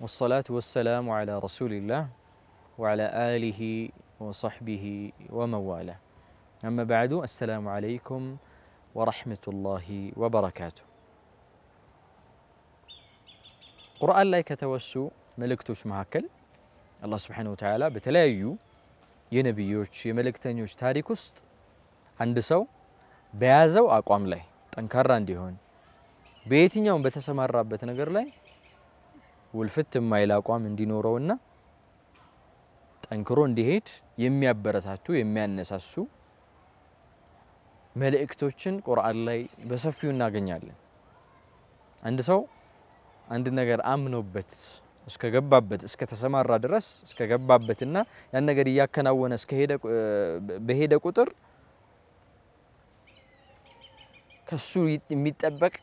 والصلاة والسلام على رسول الله وعلى آله وصحبه ومن أما بعد السلام عليكم ورحمة الله وبركاته قرآن لا يكتوسو ملكتوش مهكل الله سبحانه وتعالى بتلايو ينبيوش يملك تنيوش تاريكوست عند سو بيازو أقوام لي تنكران دي هون بيتين يوم بتسمار በተሰማራበት ነገር لي ውልፍት የማይል አቋም እንዲኖረውና ጠንክሮ እንዲሄድ የሚያበረታቱ የሚያነሳሱ መልእክቶችን ቁርአን ላይ በሰፊው እናገኛለን። አንድ ሰው አንድ ነገር አምኖበት እስከገባበት እስከተሰማራ ድረስ እስከገባበትና ያን ነገር እያከናወነ በሄደ ቁጥር ከሱ የሚጠበቅ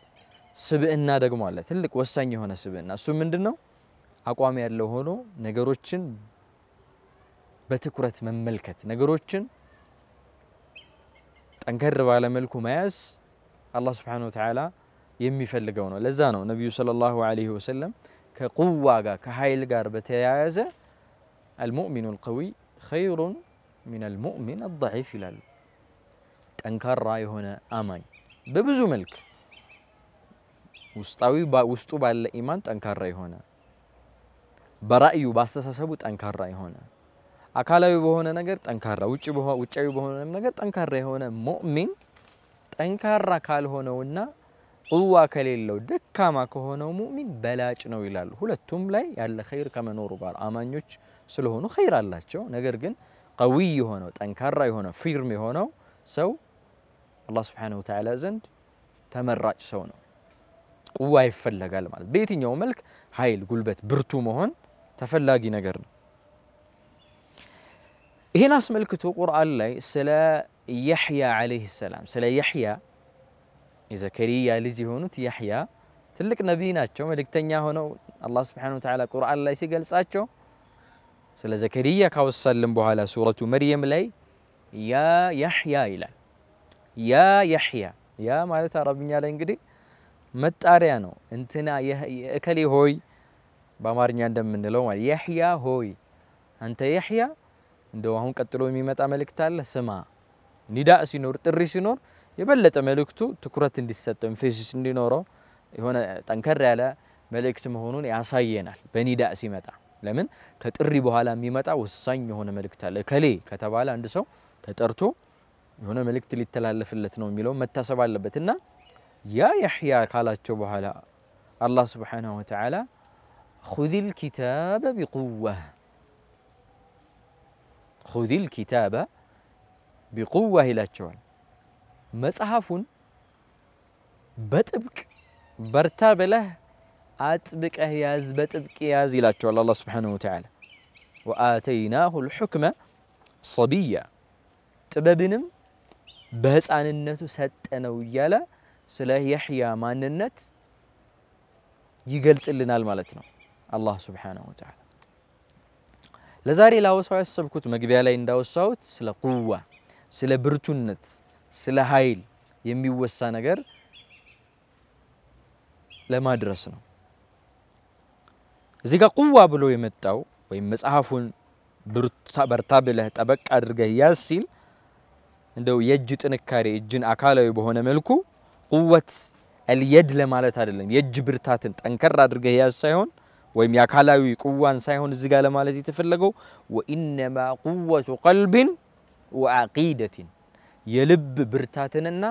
ስብእና ደግሞ አለ። ትልቅ ወሳኝ የሆነ ስብእና እሱ ምንድን ነው? አቋም ያለው ሆኖ ነገሮችን በትኩረት መመልከት ነገሮችን ጠንከር ባለ መልኩ መያዝ አላህ ስብሓነሁ ወተዓላ የሚፈልገው ነው። ለዛ ነው ነቢዩ ሰለላሁ ዐለይሂ ወሰለም ከቁዋ ጋር ከኃይል ጋር በተያያዘ አልሙእሚኑ አልቀዊ ኸይሩን ሚን አልሙእሚን አልደዒፍ ይላሉ። ጠንካራ የሆነ አማኝ በብዙ መልክ ውስጣዊ ውስጡ ባለ ኢማን ጠንካራ የሆነ በራእዩ በአስተሳሰቡ ጠንካራ የሆነ አካላዊ በሆነ ነገር ጠንካራ ውጭ ውጫዊ በሆነ ነገር ጠንካራ የሆነ ሙእሚን ጠንካራ ካልሆነውና ቁዋ ከሌለው ደካማ ከሆነው ሙእሚን በላጭ ነው ይላሉ። ሁለቱም ላይ ያለ ኸይር ከመኖሩ ጋር አማኞች ስለሆኑ ኸይር አላቸው። ነገር ግን ቀዊይ የሆነው ጠንካራ የሆነው ፊርም የሆነው ሰው አላህ ስብሓነሁ ወተዓላ ዘንድ ተመራጭ ሰው ነው። ቁዋ ይፈለጋል ማለት በየትኛው መልክ ኃይል፣ ጉልበት፣ ብርቱ መሆን ተፈላጊ ነገር ነው። ይህን አስመልክቶ ቁርአን ላይ ስለ ያሕያ ዓለይህ ሰላም ስለ ያሕያ የዘከሪያ ልጅ የሆኑት ያሕያ ትልቅ ነቢይ ናቸው። መልእክተኛ ሆነው አላህ ስብሓነሁ ወተዓላ ቁርአን ላይ ሲገልጻቸው ስለ ዘከሪያ ካወሳልን በኋላ ሱረቱ መርየም ላይ ያ ያሕያ ይላል። ያ ያሕያ ያ ማለት አረብኛ ላይ እንግዲህ መጣሪያ ነው። እንትና እከሌ ሆይ በአማርኛ እንደምንለው ማለት የሕያ ሆይ አንተ የሕያ እንደው አሁን ቀጥሎ የሚመጣ መልእክት አለ ስማ። ኒዳእ ሲኖር ጥሪ ሲኖር የበለጠ መልእክቱ ትኩረት እንዲሰጠው ኢንፌሲስ እንዲኖረው የሆነ ጠንከር ያለ መልእክት መሆኑን ያሳየናል። በኒዳእ ሲመጣ ለምን ከጥሪ በኋላ የሚመጣ ወሳኝ የሆነ መልእክት አለ። ከሌ ከተባለ አንድ ሰው ተጠርቶ የሆነ መልእክት ሊተላለፍለት ነው የሚለው መታሰብ አለበት እና ያ ያሕያ ካላቸው በኋላ አላህ ስብሓነሁ ወተዓላ خذ الكتاب بقوة خذ الكتاب بقوة إلى الجوال مصحف بطبق برتا بله أطبق أهياز بطبق ياز إلى الجوال الله سبحانه وتعالى وآتيناه الحكمة صبية تببنم بس عن النت ست أنا وياله سلاه يحيى ما النت يجلس اللي نال مالتنا አላህ ስብሓነሁ ወተዓላ። ለዛሬ ላወሳው ያሰብኩት መግቢያ ላይ እንዳወሳሁት ስለ ቁዋ፣ ስለ ብርቱነት፣ ስለ ኃይል የሚወሳ ነገር ለማድረስ ነው። እዚህ ጋር ቁዋ ብሎ የመጣው ወይም መጽሐፉን በርታ ብለህ ጠበቅ አድርገህ ያዝ ሲል እንደው የእጅ ጥንካሬ እጅን አካላዊ በሆነ መልኩ ቁወት አልየድ ለማለት አይደለም። የእጅ ብርታትን ጠንከር አድርገህ ያዝ ሳይሆን ወይም የአካላዊ ቁዋን ሳይሆን እዚህ ጋር ለማለት የተፈለገው ወኢነማ ቁወቱ ቀልብን ወአቂደትን የልብ ብርታትንና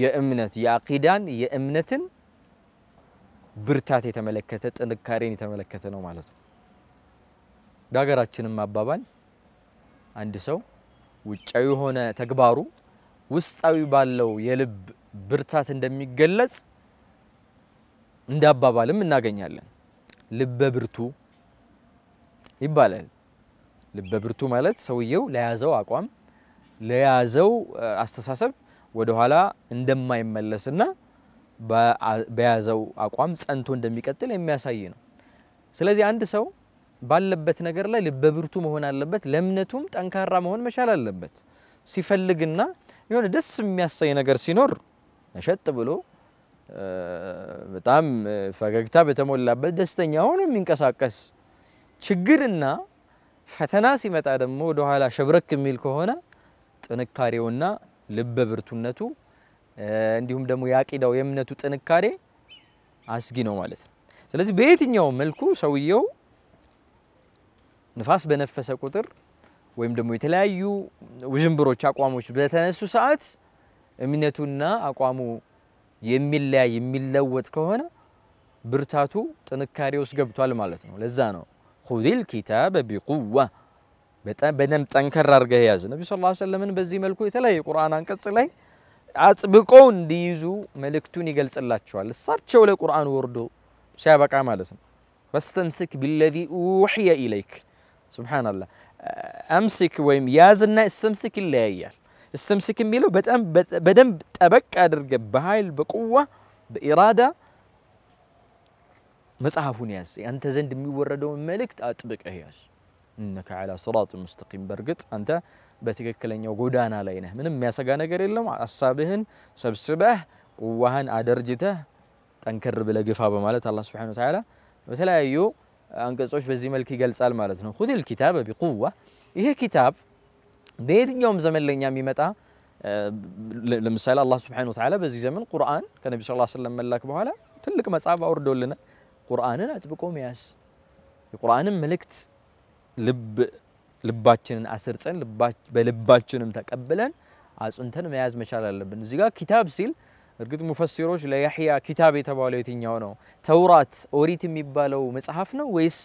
የእምነት የአቂዳን የእምነትን ብርታት የተመለከተ ጥንካሬን የተመለከተ ነው ማለት ነው። በሀገራችንም አባባል አንድ ሰው ውጫዊ የሆነ ተግባሩ ውስጣዊ ባለው የልብ ብርታት እንደሚገለጽ እንደ አባባልም እናገኛለን። ልበብርቱ ይባላል። ልበብርቱ ማለት ሰውየው ለያዘው አቋም ለያዘው አስተሳሰብ ወደኋላ እንደማይመለስና በያዘው አቋም ጸንቶ እንደሚቀጥል የሚያሳይ ነው። ስለዚህ አንድ ሰው ባለበት ነገር ላይ ልበብርቱ መሆን አለበት። ለእምነቱም ጠንካራ መሆን መቻል አለበት። ሲፈልግና የሆነ ደስ የሚያሳይ ነገር ሲኖር ነሸጥ ብሎ በጣም ፈገግታ በተሞላበት ደስተኛ ሆኖ የሚንቀሳቀስ ችግርና ፈተና ሲመጣ ደግሞ ወደኋላ ሸብረክ የሚል ከሆነ ጥንካሬውና ልበ ብርቱነቱ እንዲሁም ደግሞ የአቂዳው የእምነቱ ጥንካሬ አስጊ ነው ማለት ነው። ስለዚህ በየትኛው መልኩ ሰውየው ንፋስ በነፈሰ ቁጥር ወይም ደግሞ የተለያዩ ውዥንብሮች፣ አቋሞች በተነሱ ሰዓት እምነቱና አቋሙ የሚለያይ የሚለወጥ ከሆነ ብርታቱ ጥንካሬ ውስጥ ገብቷል ማለት ነው። ለዛ ነው ሁዚል ኪታበ ቢቁዋ በደንብ ጠንከር አድርገህ ያዝ። ነቢ ስ ላ ሰለምን በዚህ መልኩ የተለያየ ቁርአን አንቀጽ ላይ አጥብቀው እንዲይዙ መልእክቱን ይገልጽላቸዋል። እሳቸው ለቁርአን ወርዶ ሲያበቃ ማለት ነው። ፈስተምስክ ቢለዚ ኡሕየ ኢለይክ። ስብሓናላህ አምሲክ ወይም ያዝና እስተምስክ ይለያያል። استمسك ميلو بدم بدم تبك أدرج بهايل بقوة بإرادة مسحفون ياس أنت زند ميوردو الملك أتبك أياس إنك على صراط مستقيم برقت أنت بسيك كلن يوجودان علينا من الناس جانا قريلهم أصابهن سبسبه قوهن أدرجته تنكر بلا قفا بمالت الله سبحانه وتعالى مثلا أيو أنك بزي ملكي قال سأل خذ الكتاب بقوة هي إيه كتاب በየትኛውም ዘመን ለኛ የሚመጣ ለምሳሌ አላህ ስብሐነሁ ወተዓላ በዚህ ዘመን ቁርአን ከነቢ ስ ስለም መላክ በኋላ ትልቅ መጽሐፍ አውርዶልናል። ቁርአንን አጥብቆ መያዝ የቁርአንን መልእክት ልብ ልባችንን አስርጸን በልባችንም ተቀብለን አጽንተን መያዝ መቻል አለብን። እዚህ ጋር ኪታብ ሲል እርግጥ ሙፈሲሮች ለያሕያ ኪታብ የተባለው የትኛው ነው? ተውራት ኦሪት የሚባለው መጽሐፍ ነው ወይስ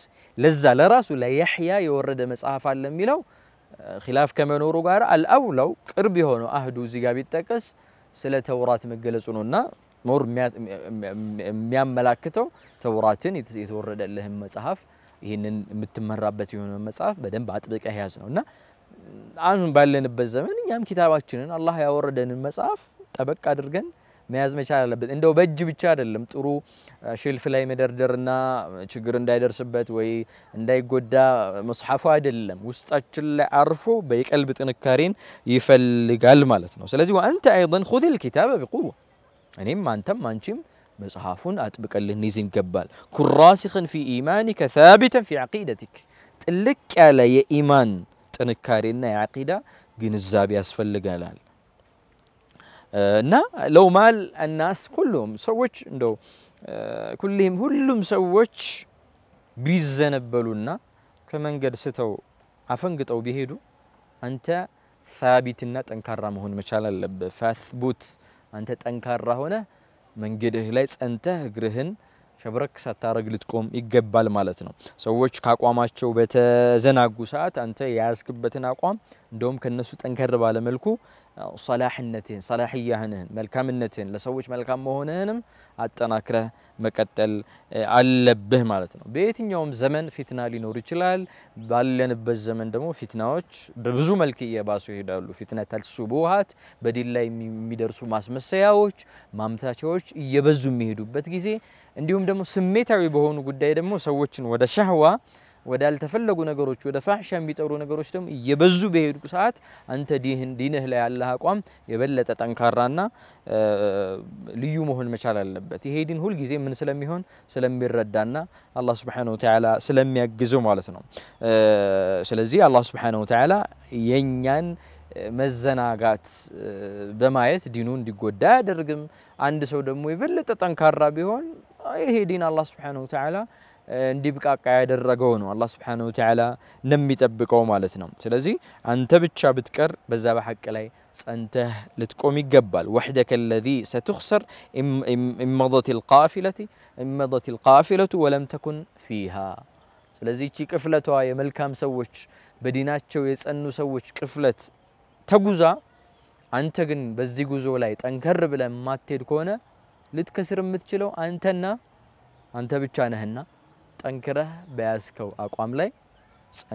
ለዛ ለራሱ ለያሕያ የወረደ መጽሐፍ አለ የሚለው ኺላፍ ከመኖሩ ጋር አልአውላው ቅርብ የሆነው አህዱ እዚህ ጋር ቢጠቀስ ስለ ተውራት መገለጹ ነውና ሞር የሚያመላክተው ተውራትን የተወረደልህን መጽሐፍ ይህንን የምትመራበት የሆነ መጽሐፍ በደንብ አጥብቀህ ያዝ ነው እና አሁን ባለንበት ዘመን እኛም ኪታባችንን አላህ ያወረደንን መጽሐፍ ጠበቅ አድርገን መያዝ መቻል አለበት። እንደው በእጅ ብቻ አይደለም ጥሩ ሼልፍ ላይ መደርደርና ችግር እንዳይደርስበት ወይ እንዳይጎዳ መጽሐፉ አይደለም፣ ውስጣችን ላይ አርፎ በየቀልብ ጥንካሬን ይፈልጋል ማለት ነው። ስለዚህ ወአንተ አይደን ኹዝ ልኪታበ ቢቁዋ እኔም አንተም አንቺም መጽሐፉን አጥብቀን ልንይዝ ይገባል። ኩን ራሲኽን ፊ ኢማኒከ ሳቢተን ፊ ዓቂደቲክ ጥልቅ ያለ የኢማን ጥንካሬና የዓቂዳ ግንዛቤ ያስፈልገናል። እና ለው ማል እናስ ኩሉም ሰዎች እንደው ኩሊህም ሁሉም ሰዎች ቢዘነበሉና ከመንገድ ስተው አፈንግጠው ቢሄዱ አንተ ሳቢትና ጠንካራ መሆን መቻል አለብህ። ፋስቡት አንተ ጠንካራ ሆነ መንገድህ ላይ ጸንተህ እግርህን ሸብረክ ሳታረግ ልትቆም ይገባል ማለት ነው። ሰዎች ከአቋማቸው በተዘናጉ ሰዓት አንተ የያዝክበትን አቋም እንደውም ከነሱ ጠንከር ባለ መልኩ ሰላሕነትህን ሰላሕያህንህን መልካምነትህን ለሰዎች መልካም መሆንህንም አጠናክረህ መቀጠል አለብህ ማለት ነው። በየትኛውም ዘመን ፊትና ሊኖር ይችላል። ባለንበት ዘመን ደግሞ ፊትናዎች በብዙ መልክ እየባሱ ይሄዳሉ። ፊትነተል በውሃት በዲን ላይ የሚደርሱ ማስመሰያዎች፣ ማምታቻዎች እየበዙ የሚሄዱበት ጊዜ እንዲሁም ደግሞ ስሜታዊ በሆኑ ጉዳይ ደግሞ ሰዎችን ወደ ሸህዋ ወዳልተፈለጉ ነገሮች ወደ ፋሕሻ የሚጠሩ ነገሮች ደግሞ እየበዙ በሄዱ ሰዓት አንተ ዲንህ ላይ ያለህ አቋም የበለጠ ጠንካራና ልዩ መሆን መቻል አለበት። ይሄ ዲን ሁልጊዜ ምን ስለሚሆን ስለሚረዳና አላህ ስብሓነሁ ወተዓላ ስለሚያግዘው ማለት ነው። ስለዚህ አላህ ስብሓነሁ ወተዓላ የእኛን መዘናጋት በማየት ዲኑ እንዲጎዳ አያደርግም። አንድ ሰው ደግሞ የበለጠ ጠንካራ ቢሆን يهدينا الله سبحانه وتعالى እንዲብቃቃ ያደረገው ነው አላህ ስብሓነሁ ወተዓላ እንደሚጠብቀው ማለት ነው። ስለዚህ አንተ ብቻ ብትቀር በዛ በሐቅ ላይ ጸንተህ ልትቆም ይገባል። ወሕደከ አለዚ ሰትኽሰር ኢመደት ልቃፊለቲ ኢመደት ልቃፊለቱ ወለም ተኩን ፊሃ። ስለዚህ እቺ ቅፍለቷ የመልካም ሰዎች በዲናቸው የጸኑ ሰዎች ቅፍለት ተጉዛ አንተ ግን በዚህ ጉዞ ላይ ጠንከር ብለህ የማትሄድ ከሆነ لتكسر متشلو أنتنا أنت بتشانه هنا تنكره بأسكو أقوام لي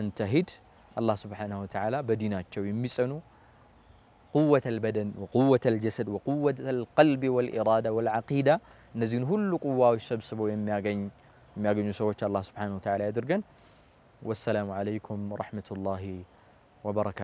أنتهيت الله سبحانه وتعالى بدينا تشوي مسنو قوة البدن وقوة الجسد وقوة القلب والإرادة والعقيدة نزين هل قوة الشب سبو يم يغني الله سبحانه وتعالى يدرقن والسلام عليكم ورحمة الله وبركاته